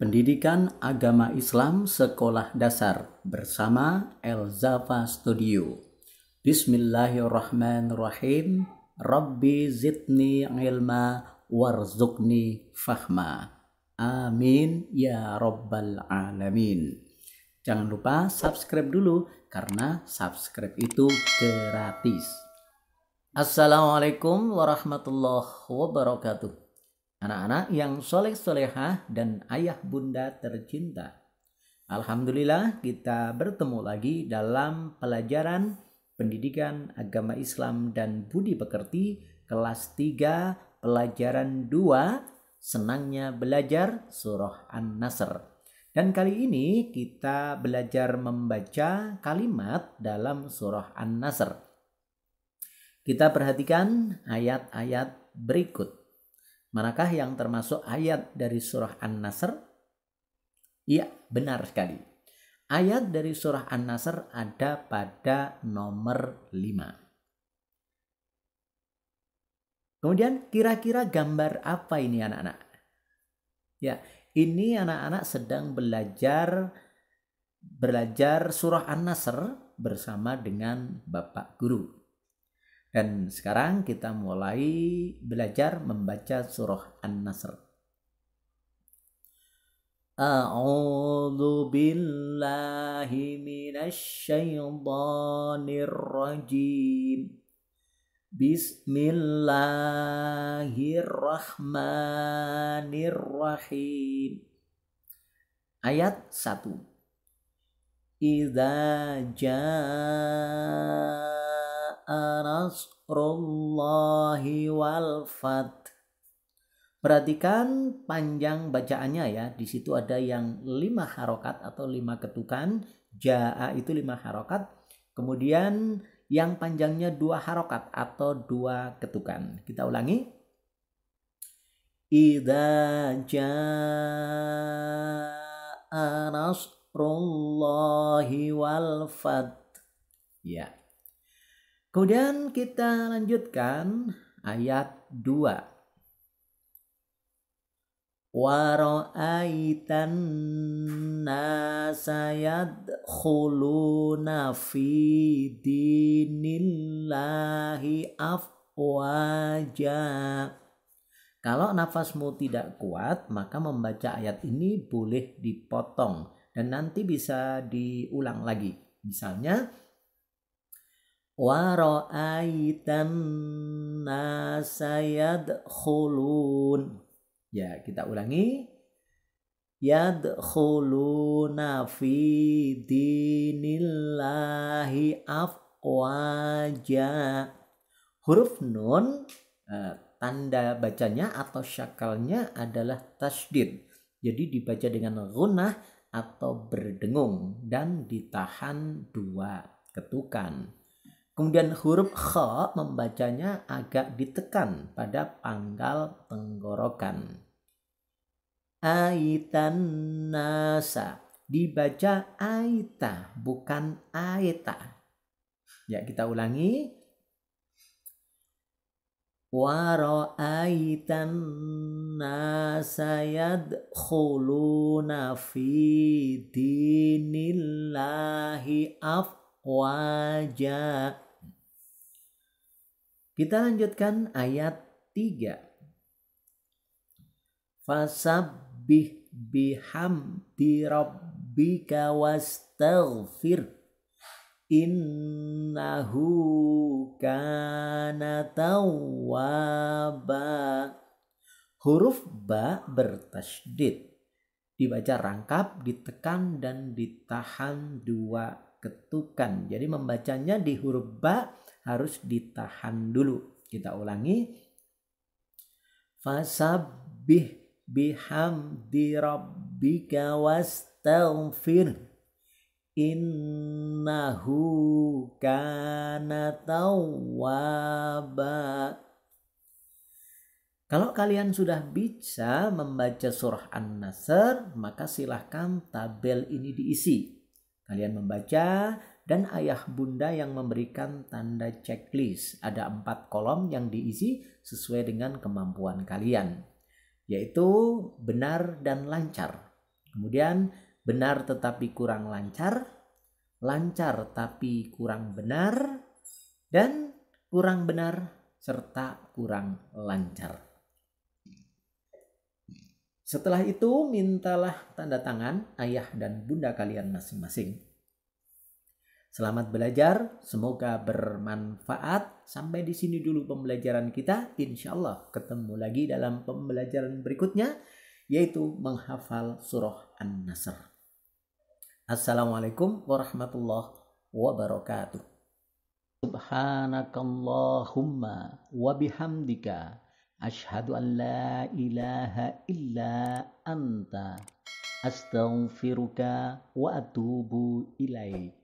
Pendidikan Agama Islam Sekolah Dasar bersama El Zafa Studio. Bismillahirrahmanirrahim. Rabbi zidni ilma warzuqni fahma. Amin ya rabbal alamin. Jangan lupa subscribe dulu karena subscribe itu gratis. Assalamualaikum warahmatullahi wabarakatuh anak-anak yang soleh solehah dan ayah bunda tercinta. Alhamdulillah kita bertemu lagi dalam pelajaran pendidikan agama Islam dan budi pekerti kelas 3 pelajaran 2 senangnya belajar surah An-Nasr. Dan kali ini kita belajar membaca kalimat dalam surah An-Nasr. Kita perhatikan ayat-ayat berikut. Manakah yang termasuk ayat dari surah An-Nasr? Iya, benar sekali. Ayat dari surah An-Nasr ada pada nomor 5. Kemudian kira-kira gambar apa ini anak-anak? Ya, ini anak-anak sedang belajar belajar surah An-Nasr bersama dengan Bapak guru. Dan sekarang kita mulai belajar membaca surah An-Nasr. A'udzu billahi minasyaitonir rajim. Bismillahirrahmanirrahim. Ayat 1. Idza jaa nasrullahi wal fat. Perhatikan panjang bacaannya ya. Di situ ada yang lima harokat atau lima ketukan. Ja'a itu lima harokat. Kemudian yang panjangnya dua harokat atau dua ketukan. Kita ulangi. Ida ja'a nasrullahi wal fat. Ya. Kemudian kita lanjutkan ayat 2. ورأيت الناس يدخلون في دين Kalau nafasmu tidak kuat, maka membaca ayat ini boleh dipotong dan nanti bisa diulang lagi. Misalnya, wara'aitan khulun ya kita ulangi yadkhuluna fi dinillahi afwaja huruf nun e, tanda bacanya atau syakalnya adalah tasdid jadi dibaca dengan gunah atau berdengung dan ditahan dua ketukan Kemudian huruf kh membacanya agak ditekan pada pangkal tenggorokan. Aitan nasa dibaca aita bukan aita. Ya kita ulangi. وَرَأَيْتَ النَّاسَ yad فِي دِينِ اللَّهِ أَفْوَاجًا kita lanjutkan ayat 3. Fasabbih di rabbika wastaghfir innahu kana tawwaba. Huruf ba bertasydid. Dibaca rangkap, ditekan dan ditahan dua ketukan. Jadi membacanya di huruf ba harus ditahan dulu. Kita ulangi. Fasabbih bihamdi rabbika wastaghfir innahu kana tawwaba kalau kalian sudah bisa membaca surah An-Nasr, maka silahkan tabel ini diisi. Kalian membaca dan ayah bunda yang memberikan tanda checklist. Ada empat kolom yang diisi sesuai dengan kemampuan kalian, yaitu benar dan lancar. Kemudian benar tetapi kurang lancar, lancar tapi kurang benar, dan kurang benar serta kurang lancar. Setelah itu mintalah tanda tangan ayah dan bunda kalian masing-masing. Selamat belajar, semoga bermanfaat. Sampai di sini dulu pembelajaran kita. Insya Allah ketemu lagi dalam pembelajaran berikutnya, yaitu menghafal surah An-Nasr. Assalamualaikum warahmatullahi wabarakatuh. Subhanakallahumma wa bihamdika ashhadu an la ilaha illa anta astaghfiruka wa atubu ilaik.